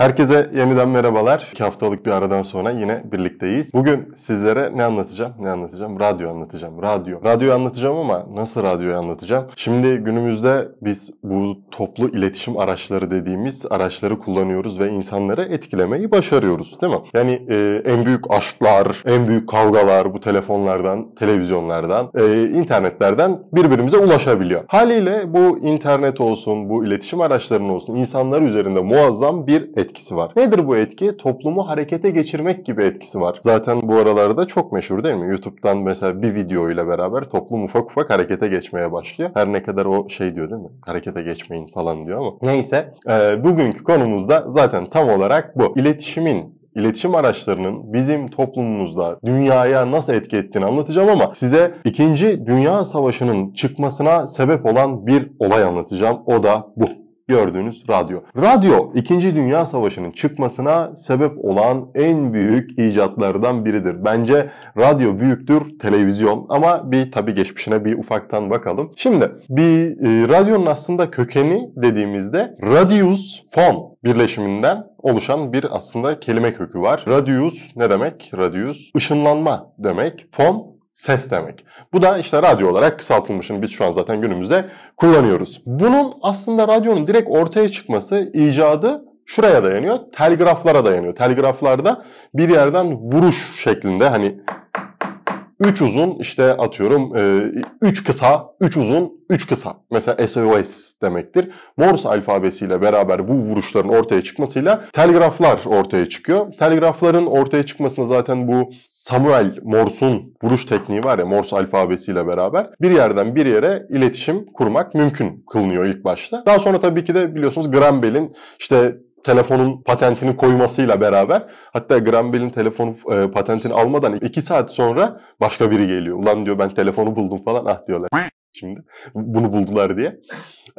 Herkese yeniden merhabalar. İki haftalık bir aradan sonra yine birlikteyiz. Bugün sizlere ne anlatacağım? Ne anlatacağım? Radyo anlatacağım. Radyo. Radyoyu anlatacağım ama nasıl radyoyu anlatacağım? Şimdi günümüzde biz bu toplu iletişim araçları dediğimiz araçları kullanıyoruz ve insanları etkilemeyi başarıyoruz değil mi? Yani e, en büyük aşklar, en büyük kavgalar bu telefonlardan, televizyonlardan, e, internetlerden birbirimize ulaşabiliyor. Haliyle bu internet olsun, bu iletişim araçlarının olsun insanlar üzerinde muazzam bir etki etkisi var. Nedir bu etki? Toplumu harekete geçirmek gibi etkisi var. Zaten bu aralarda çok meşhur değil mi? YouTube'dan mesela bir video ile beraber toplum ufak ufak harekete geçmeye başlıyor. Her ne kadar o şey diyor değil mi? Harekete geçmeyin falan diyor ama. Neyse e, bugünkü konumuzda zaten tam olarak bu. İletişimin iletişim araçlarının bizim toplumumuzda dünyaya nasıl etki ettiğini anlatacağım ama size 2. Dünya Savaşı'nın çıkmasına sebep olan bir olay anlatacağım. O da bu gördüğünüz radyo. Radyo 2. Dünya Savaşı'nın çıkmasına sebep olan en büyük icatlardan biridir. Bence radyo büyüktür televizyon ama bir tabi geçmişine bir ufaktan bakalım. Şimdi bir e, radyonun aslında kökeni dediğimizde radius fon birleşiminden oluşan bir aslında kelime kökü var. Radius ne demek? Radius ışınlanma demek. Fon ses demek. Bu da işte radyo olarak kısaltılmışını biz şu an zaten günümüzde kullanıyoruz. Bunun aslında radyonun direkt ortaya çıkması, icadı şuraya dayanıyor. Telgraflara dayanıyor. Telgraflarda bir yerden vuruş şeklinde hani 3 uzun işte atıyorum 3 e, kısa, 3 uzun, 3 kısa. Mesela SOS demektir. Morse alfabesiyle beraber bu vuruşların ortaya çıkmasıyla telgraflar ortaya çıkıyor. Telgrafların ortaya çıkmasına zaten bu Samuel Morse'un vuruş tekniği var ya Morse alfabesiyle beraber bir yerden bir yere iletişim kurmak mümkün kılınıyor ilk başta. Daha sonra tabii ki de biliyorsunuz Graham Bell'in işte telefonun patentini koymasıyla beraber hatta Graham Bell'in telefonu e, patentini almadan 2 saat sonra başka biri geliyor. Ulan diyor ben telefonu buldum falan ah diyorlar şimdi bunu buldular diye.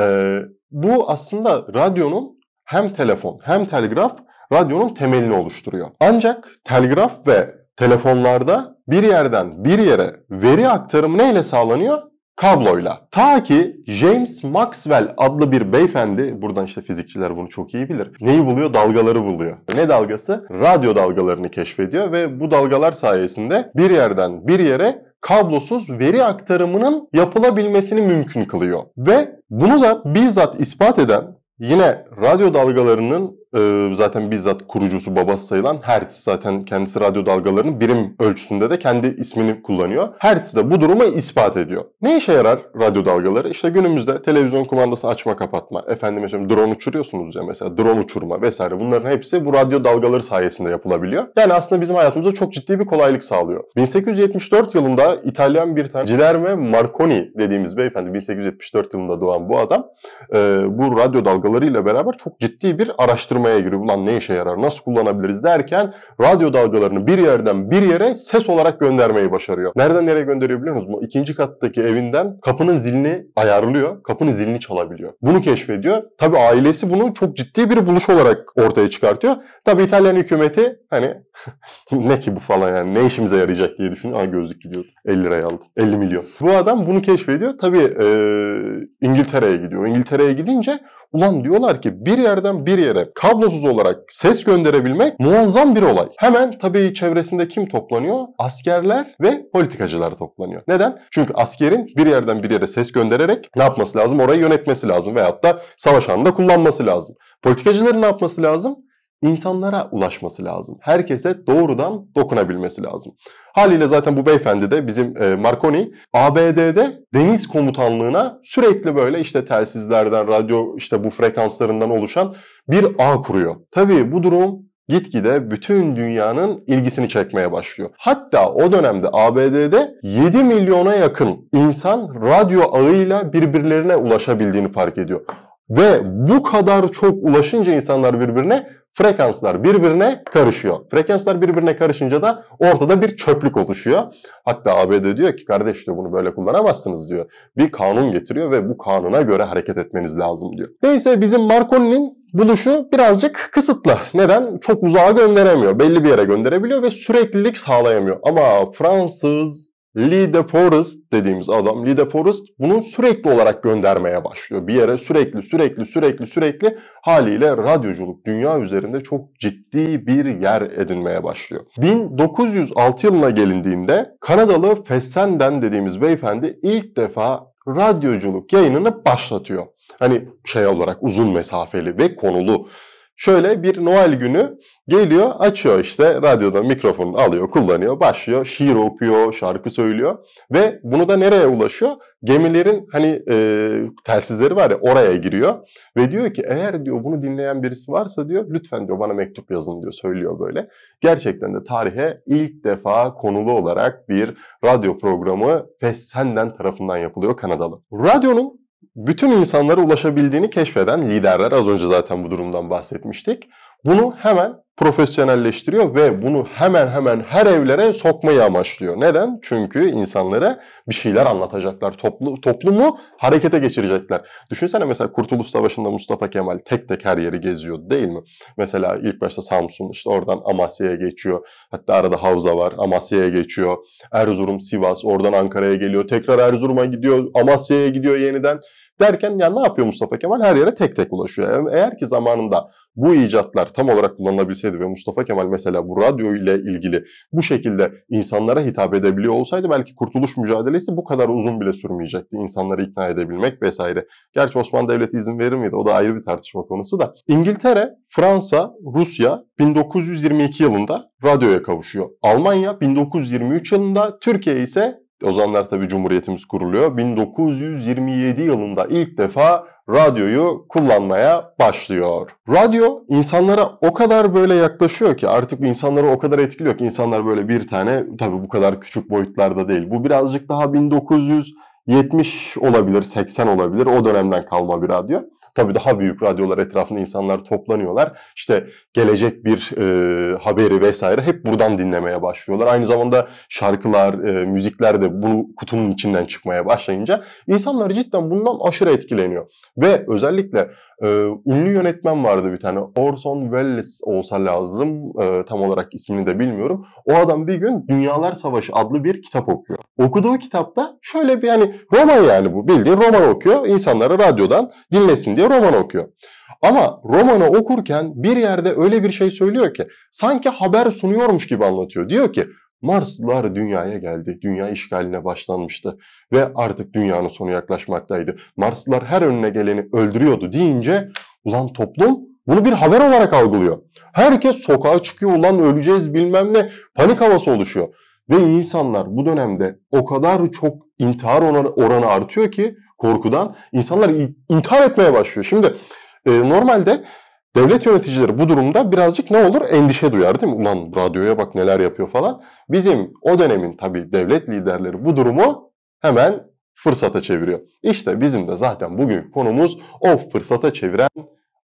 E, bu aslında radyonun hem telefon hem telgraf radyonun temelini oluşturuyor. Ancak telgraf ve telefonlarda bir yerden bir yere veri aktarımı neyle sağlanıyor? kabloyla. Ta ki James Maxwell adlı bir beyefendi, buradan işte fizikçiler bunu çok iyi bilir. Neyi buluyor? Dalgaları buluyor. Ne dalgası? Radyo dalgalarını keşfediyor ve bu dalgalar sayesinde bir yerden bir yere kablosuz veri aktarımının yapılabilmesini mümkün kılıyor. Ve bunu da bizzat ispat eden yine radyo dalgalarının ee, zaten bizzat kurucusu babası sayılan Hertz zaten kendisi radyo dalgalarının birim ölçüsünde de kendi ismini kullanıyor. Hertz de bu durumu ispat ediyor. Ne işe yarar radyo dalgaları? İşte günümüzde televizyon kumandası açma kapatma, efendim mesela drone uçuruyorsunuz ya mesela drone uçurma vesaire bunların hepsi bu radyo dalgaları sayesinde yapılabiliyor. Yani aslında bizim hayatımıza çok ciddi bir kolaylık sağlıyor. 1874 yılında İtalyan bir tane Gilerme Marconi dediğimiz beyefendi 1874 yılında doğan bu adam e, bu radyo dalgalarıyla beraber çok ciddi bir araştırma araştırmaya giriyor. Ulan ne işe yarar, nasıl kullanabiliriz derken radyo dalgalarını bir yerden bir yere ses olarak göndermeyi başarıyor. Nereden nereye gönderiyor biliyor musunuz? İkinci kattaki evinden kapının zilini ayarlıyor. Kapının zilini çalabiliyor. Bunu keşfediyor. Tabi ailesi bunu çok ciddi bir buluş olarak ortaya çıkartıyor. Tabi İtalyan hükümeti hani ne ki bu falan yani ne işimize yarayacak diye düşünüyor. Aa gözlük gidiyor. 50 liraya aldı. 50 milyon. Bu adam bunu keşfediyor. Tabi e, İngiltere'ye gidiyor. İngiltere'ye gidince Ulan diyorlar ki bir yerden bir yere kablosuz olarak ses gönderebilmek muazzam bir olay. Hemen tabii çevresinde kim toplanıyor? Askerler ve politikacılar toplanıyor. Neden? Çünkü askerin bir yerden bir yere ses göndererek ne yapması lazım? Orayı yönetmesi lazım veyahut da savaş anında kullanması lazım. Politikacıların ne yapması lazım? İnsanlara ulaşması lazım. Herkese doğrudan dokunabilmesi lazım. Haliyle zaten bu beyefendi de bizim e, Marconi ABD'de deniz komutanlığına sürekli böyle işte telsizlerden, radyo işte bu frekanslarından oluşan bir ağ kuruyor. Tabii bu durum gitgide bütün dünyanın ilgisini çekmeye başlıyor. Hatta o dönemde ABD'de 7 milyona yakın insan radyo ağıyla birbirlerine ulaşabildiğini fark ediyor. Ve bu kadar çok ulaşınca insanlar birbirine frekanslar birbirine karışıyor. Frekanslar birbirine karışınca da ortada bir çöplük oluşuyor. Hatta ABD diyor ki kardeş diyor bunu böyle kullanamazsınız diyor. Bir kanun getiriyor ve bu kanuna göre hareket etmeniz lazım diyor. Neyse bizim Marconi'nin buluşu birazcık kısıtlı. Neden? Çok uzağa gönderemiyor. Belli bir yere gönderebiliyor ve süreklilik sağlayamıyor. Ama Fransız Lee DeForest dediğimiz adam, Lee DeForest bunun sürekli olarak göndermeye başlıyor. Bir yere sürekli, sürekli, sürekli, sürekli haliyle radyoculuk dünya üzerinde çok ciddi bir yer edinmeye başlıyor. 1906 yılına gelindiğinde Kanadalı Fessenden dediğimiz beyefendi ilk defa radyoculuk yayınını başlatıyor. Hani şey olarak uzun mesafeli ve konulu Şöyle bir Noel günü geliyor, açıyor işte radyoda mikrofonu alıyor, kullanıyor, başlıyor, şiir okuyor, şarkı söylüyor ve bunu da nereye ulaşıyor? Gemilerin hani e, telsizleri var ya oraya giriyor ve diyor ki eğer diyor bunu dinleyen birisi varsa diyor lütfen diyor bana mektup yazın diyor söylüyor böyle. Gerçekten de tarihe ilk defa konulu olarak bir radyo programı Fes Senden tarafından yapılıyor Kanadalı. Radyonun bütün insanlara ulaşabildiğini keşfeden liderler az önce zaten bu durumdan bahsetmiştik. Bunu hemen profesyonelleştiriyor ve bunu hemen hemen her evlere sokmayı amaçlıyor. Neden? Çünkü insanlara bir şeyler anlatacaklar. Toplu, toplumu harekete geçirecekler. Düşünsene mesela Kurtuluş Savaşı'nda Mustafa Kemal tek tek her yeri geziyordu değil mi? Mesela ilk başta Samsun işte oradan Amasya'ya geçiyor. Hatta arada Havza var. Amasya'ya geçiyor. Erzurum, Sivas oradan Ankara'ya geliyor. Tekrar Erzurum'a gidiyor. Amasya'ya gidiyor yeniden. Derken ya ne yapıyor Mustafa Kemal? Her yere tek tek ulaşıyor. Yani eğer ki zamanında bu icatlar tam olarak kullanılabilseydi ve Mustafa Kemal mesela bu radyo ile ilgili bu şekilde insanlara hitap edebiliyor olsaydı belki kurtuluş mücadelesi bu kadar uzun bile sürmeyecekti. insanları ikna edebilmek vesaire. Gerçi Osmanlı Devleti izin verir miydi? O da ayrı bir tartışma konusu da. İngiltere, Fransa, Rusya 1922 yılında radyoya kavuşuyor. Almanya 1923 yılında, Türkiye ise o zamanlar tabii Cumhuriyetimiz kuruluyor. 1927 yılında ilk defa radyoyu kullanmaya başlıyor. Radyo insanlara o kadar böyle yaklaşıyor ki artık insanları o kadar etkiliyor ki insanlar böyle bir tane tabi bu kadar küçük boyutlarda değil. Bu birazcık daha 1900 70 olabilir, 80 olabilir. O dönemden kalma bir radyo. Tabii daha büyük radyolar etrafında insanlar toplanıyorlar. İşte gelecek bir e, haberi vesaire hep buradan dinlemeye başlıyorlar. Aynı zamanda şarkılar, e, müzikler de bunu kutunun içinden çıkmaya başlayınca insanlar cidden bundan aşırı etkileniyor. Ve özellikle e, ünlü yönetmen vardı bir tane. Orson Welles olsa lazım. E, tam olarak ismini de bilmiyorum. O adam bir gün Dünyalar Savaşı adlı bir kitap okuyor. Okuduğu kitapta şöyle bir yani roman yani bu. Bildiğin roman okuyor. İnsanları radyodan dinlesin diye roman okuyor. Ama romanı okurken bir yerde öyle bir şey söylüyor ki sanki haber sunuyormuş gibi anlatıyor. Diyor ki Marslılar dünyaya geldi. Dünya işgaline başlanmıştı ve artık dünyanın sonu yaklaşmaktaydı. Marslılar her önüne geleni öldürüyordu deyince ulan toplum bunu bir haber olarak algılıyor. Herkes sokağa çıkıyor ulan öleceğiz bilmem ne panik havası oluşuyor. Ve insanlar bu dönemde o kadar çok intihar oranı artıyor ki korkudan insanlar intihar etmeye başlıyor. Şimdi e, normalde devlet yöneticileri bu durumda birazcık ne olur endişe duyar değil mi? Ulan radyoya bak neler yapıyor falan. Bizim o dönemin tabii devlet liderleri bu durumu hemen fırsata çeviriyor. İşte bizim de zaten bugün konumuz o fırsata çeviren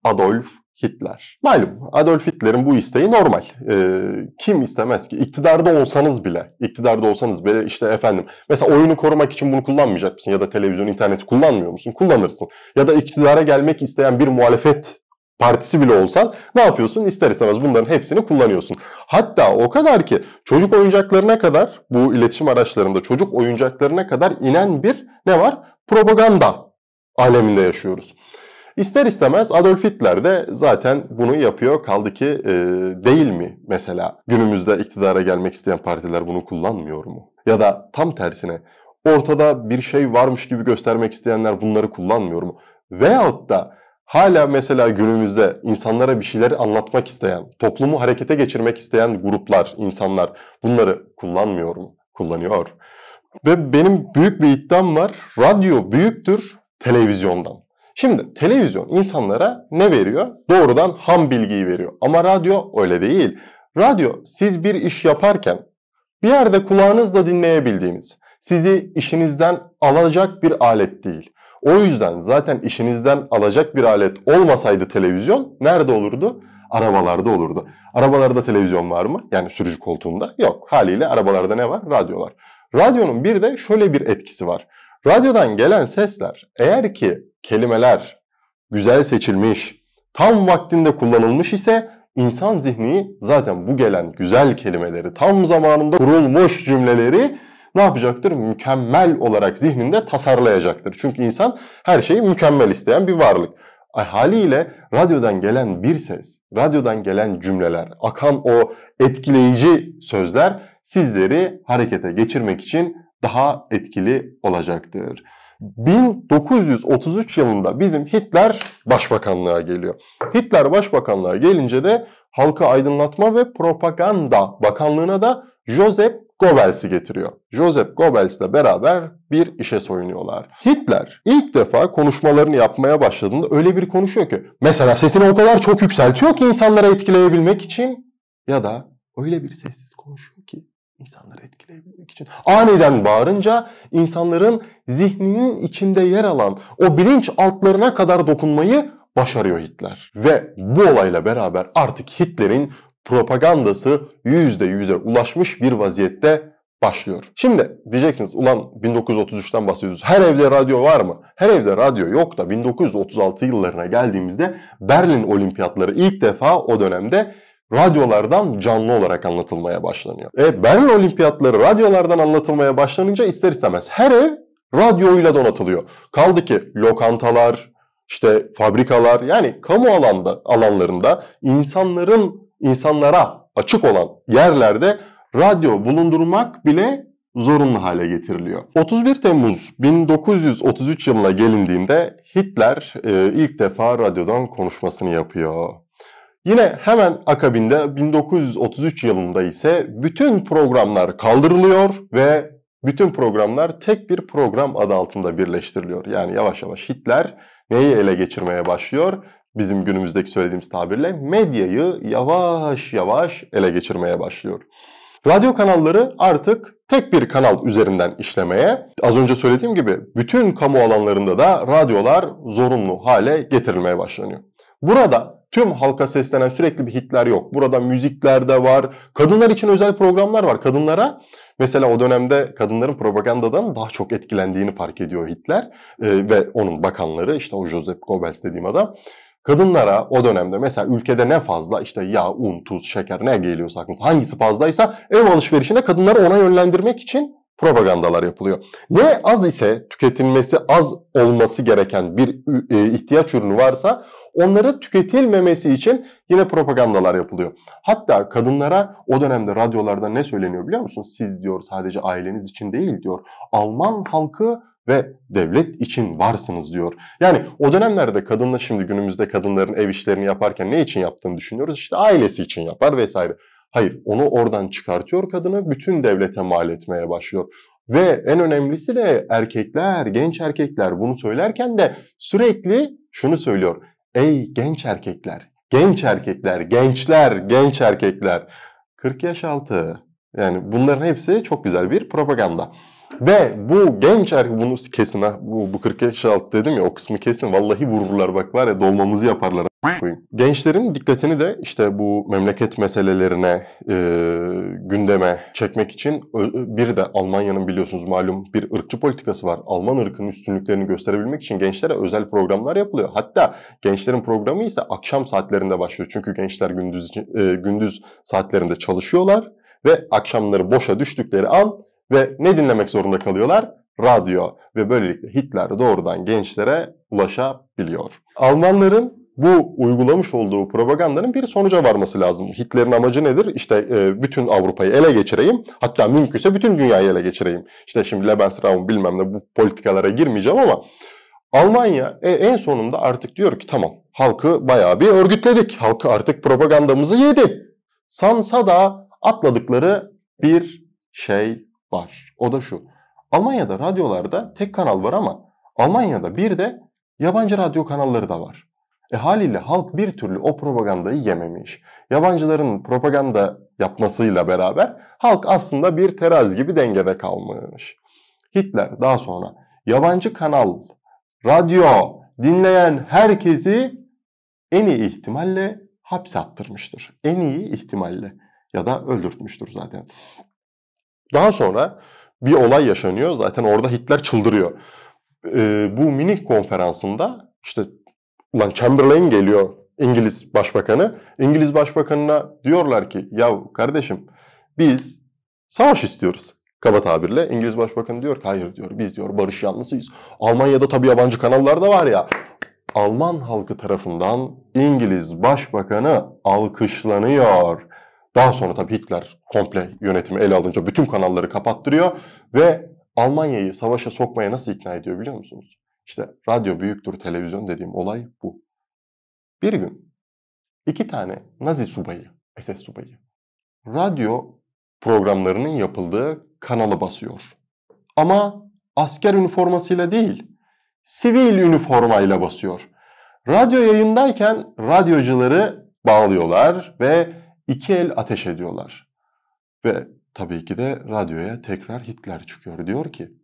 Adolf Hitler. Malum Adolf Hitler'in bu isteği normal. E, kim istemez ki? İktidarda olsanız bile, iktidarda olsanız bile işte efendim mesela oyunu korumak için bunu kullanmayacak mısın? Ya da televizyon, interneti kullanmıyor musun? Kullanırsın. Ya da iktidara gelmek isteyen bir muhalefet partisi bile olsan ne yapıyorsun? İster istemez bunların hepsini kullanıyorsun. Hatta o kadar ki çocuk oyuncaklarına kadar bu iletişim araçlarında çocuk oyuncaklarına kadar inen bir ne var? Propaganda aleminde yaşıyoruz. İster istemez Adolf Hitler de zaten bunu yapıyor. Kaldı ki e, değil mi mesela günümüzde iktidara gelmek isteyen partiler bunu kullanmıyor mu? Ya da tam tersine ortada bir şey varmış gibi göstermek isteyenler bunları kullanmıyor mu? Veyahut da hala mesela günümüzde insanlara bir şeyleri anlatmak isteyen, toplumu harekete geçirmek isteyen gruplar, insanlar bunları kullanmıyor mu? Kullanıyor. Ve benim büyük bir iddiam var. Radyo büyüktür televizyondan. Şimdi televizyon insanlara ne veriyor? Doğrudan ham bilgiyi veriyor. Ama radyo öyle değil. Radyo siz bir iş yaparken bir yerde kulağınızla dinleyebildiğiniz, sizi işinizden alacak bir alet değil. O yüzden zaten işinizden alacak bir alet olmasaydı televizyon nerede olurdu? Arabalarda olurdu. Arabalarda televizyon var mı? Yani sürücü koltuğunda yok. Haliyle arabalarda ne var? Radyo var. Radyonun bir de şöyle bir etkisi var. Radyodan gelen sesler eğer ki kelimeler güzel seçilmiş, tam vaktinde kullanılmış ise insan zihni zaten bu gelen güzel kelimeleri tam zamanında kurulmuş cümleleri ne yapacaktır? Mükemmel olarak zihninde tasarlayacaktır. Çünkü insan her şeyi mükemmel isteyen bir varlık. E, haliyle radyodan gelen bir ses, radyodan gelen cümleler, akan o etkileyici sözler sizleri harekete geçirmek için daha etkili olacaktır. 1933 yılında bizim Hitler başbakanlığa geliyor. Hitler başbakanlığa gelince de Halkı Aydınlatma ve Propaganda Bakanlığı'na da Joseph Goebbels'i getiriyor. Joseph ile beraber bir işe soyunuyorlar. Hitler ilk defa konuşmalarını yapmaya başladığında öyle bir konuşuyor ki mesela sesini o kadar çok yükseltiyor ki insanlara etkileyebilmek için ya da öyle bir sessiz konuşuyor insanları etkileyebilmek için. Aniden bağırınca insanların zihninin içinde yer alan o bilinç altlarına kadar dokunmayı başarıyor Hitler. Ve bu olayla beraber artık Hitler'in propagandası %100'e ulaşmış bir vaziyette başlıyor. Şimdi diyeceksiniz ulan 1933'ten bahsediyoruz. Her evde radyo var mı? Her evde radyo yok da 1936 yıllarına geldiğimizde Berlin olimpiyatları ilk defa o dönemde radyolardan canlı olarak anlatılmaya başlanıyor. E, Berlin Olimpiyatları radyolardan anlatılmaya başlanınca ister istemez her ev radyoyla donatılıyor. Kaldı ki lokantalar, işte fabrikalar yani kamu alanda alanlarında insanların insanlara açık olan yerlerde radyo bulundurmak bile zorunlu hale getiriliyor. 31 Temmuz 1933 yılına gelindiğinde Hitler e, ilk defa radyodan konuşmasını yapıyor. Yine hemen akabinde 1933 yılında ise bütün programlar kaldırılıyor ve bütün programlar tek bir program adı altında birleştiriliyor. Yani yavaş yavaş Hitler neyi ele geçirmeye başlıyor? Bizim günümüzdeki söylediğimiz tabirle medyayı yavaş yavaş ele geçirmeye başlıyor. Radyo kanalları artık tek bir kanal üzerinden işlemeye, az önce söylediğim gibi bütün kamu alanlarında da radyolar zorunlu hale getirilmeye başlanıyor. Burada tüm halka seslenen sürekli bir Hitler yok. Burada müzikler de var. Kadınlar için özel programlar var. Kadınlara mesela o dönemde kadınların propagandadan daha çok etkilendiğini fark ediyor Hitler ee, ve onun bakanları işte o Joseph Goebbels dediğim adam. Kadınlara o dönemde mesela ülkede ne fazla işte yağ, un, tuz, şeker ne geliyorsa aklınıza hangisi fazlaysa ev alışverişine kadınları ona yönlendirmek için propagandalar yapılıyor. Ne az ise tüketilmesi az olması gereken bir e, ihtiyaç ürünü varsa onları tüketilmemesi için yine propagandalar yapılıyor. Hatta kadınlara o dönemde radyolarda ne söyleniyor biliyor musun? Siz diyor sadece aileniz için değil diyor. Alman halkı ve devlet için varsınız diyor. Yani o dönemlerde kadınla şimdi günümüzde kadınların ev işlerini yaparken ne için yaptığını düşünüyoruz? İşte ailesi için yapar vesaire. Hayır onu oradan çıkartıyor kadını bütün devlete mal etmeye başlıyor. Ve en önemlisi de erkekler, genç erkekler bunu söylerken de sürekli şunu söylüyor. Ey genç erkekler, genç erkekler, gençler, genç erkekler. 40 yaş altı. Yani bunların hepsi çok güzel bir propaganda. Ve bu genç erkek, bunu kesin ha, bu, bu 40 yaş altı dedim ya o kısmı kesin. Vallahi vururlar bak var ya dolmamızı yaparlar. Gençlerin dikkatini de işte bu memleket meselelerine e, gündeme çekmek için bir de Almanya'nın biliyorsunuz malum bir ırkçı politikası var. Alman ırkının üstünlüklerini gösterebilmek için gençlere özel programlar yapılıyor. Hatta gençlerin programı ise akşam saatlerinde başlıyor. Çünkü gençler gündüz e, gündüz saatlerinde çalışıyorlar ve akşamları boşa düştükleri an ve ne dinlemek zorunda kalıyorlar? Radyo ve böylelikle Hitler doğrudan gençlere ulaşabiliyor. Almanların bu uygulamış olduğu propagandanın bir sonuca varması lazım. Hitler'in amacı nedir? İşte e, bütün Avrupa'yı ele geçireyim. Hatta mümkünse bütün dünyayı ele geçireyim. İşte şimdi Lebensraum bilmem ne bu politikalara girmeyeceğim ama Almanya e, en sonunda artık diyor ki tamam halkı bayağı bir örgütledik. Halkı artık propagandamızı yedi. Sansa da atladıkları bir şey var. O da şu. Almanya'da radyolarda tek kanal var ama Almanya'da bir de yabancı radyo kanalları da var. E haliyle halk bir türlü o propagandayı yememiş. Yabancıların propaganda yapmasıyla beraber halk aslında bir terazi gibi dengede kalmış. Hitler daha sonra yabancı kanal, radyo dinleyen herkesi en iyi ihtimalle hapse attırmıştır. En iyi ihtimalle ya da öldürtmüştür zaten. Daha sonra bir olay yaşanıyor. Zaten orada Hitler çıldırıyor. Ee, bu Münih konferansında işte Ulan Chamberlain geliyor İngiliz Başbakanı. İngiliz Başbakanı'na diyorlar ki ya kardeşim biz savaş istiyoruz. Kaba tabirle İngiliz Başbakanı diyor ki hayır diyor biz diyor barış yanlısıyız. Almanya'da tabi yabancı kanallar da var ya. Alman halkı tarafından İngiliz Başbakanı alkışlanıyor. Daha sonra tabi Hitler komple yönetimi ele alınca bütün kanalları kapattırıyor ve Almanya'yı savaşa sokmaya nasıl ikna ediyor biliyor musunuz? İşte radyo büyüktür televizyon dediğim olay bu. Bir gün iki tane Nazi subayı, SS subayı radyo programlarının yapıldığı kanalı basıyor. Ama asker üniformasıyla değil, sivil üniformayla basıyor. Radyo yayındayken radyocuları bağlıyorlar ve iki el ateş ediyorlar. Ve tabii ki de radyoya tekrar Hitler çıkıyor. Diyor ki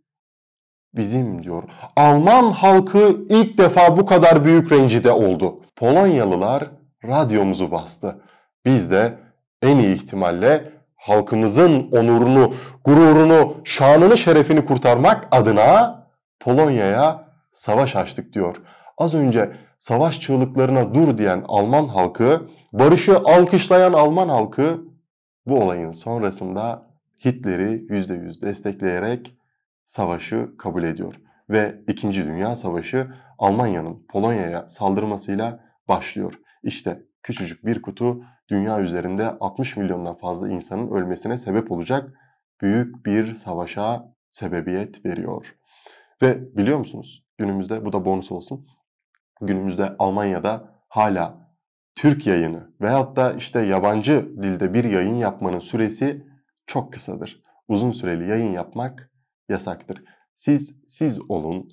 bizim diyor. Alman halkı ilk defa bu kadar büyük rencide oldu. Polonyalılar radyomuzu bastı. Biz de en iyi ihtimalle halkımızın onurunu, gururunu, şanını, şerefini kurtarmak adına Polonya'ya savaş açtık diyor. Az önce savaş çığlıklarına dur diyen Alman halkı, barışı alkışlayan Alman halkı bu olayın sonrasında Hitler'i %100 destekleyerek Savaşı kabul ediyor ve 2. Dünya Savaşı Almanya'nın Polonya'ya saldırmasıyla başlıyor. İşte küçücük bir kutu dünya üzerinde 60 milyondan fazla insanın ölmesine sebep olacak büyük bir savaşa sebebiyet veriyor. Ve biliyor musunuz günümüzde bu da bonus olsun. Günümüzde Almanya'da hala Türk yayını veyahut da işte yabancı dilde bir yayın yapmanın süresi çok kısadır. Uzun süreli yayın yapmak yasaktır. Siz siz olun,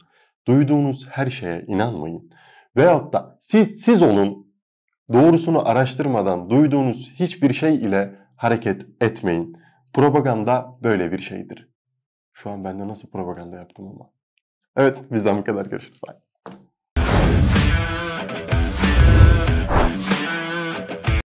duyduğunuz her şeye inanmayın. Veyahut da siz siz olun, doğrusunu araştırmadan duyduğunuz hiçbir şey ile hareket etmeyin. Propaganda böyle bir şeydir. Şu an ben de nasıl propaganda yaptım ama. Evet bizden bu kadar. Görüşürüz. Bye.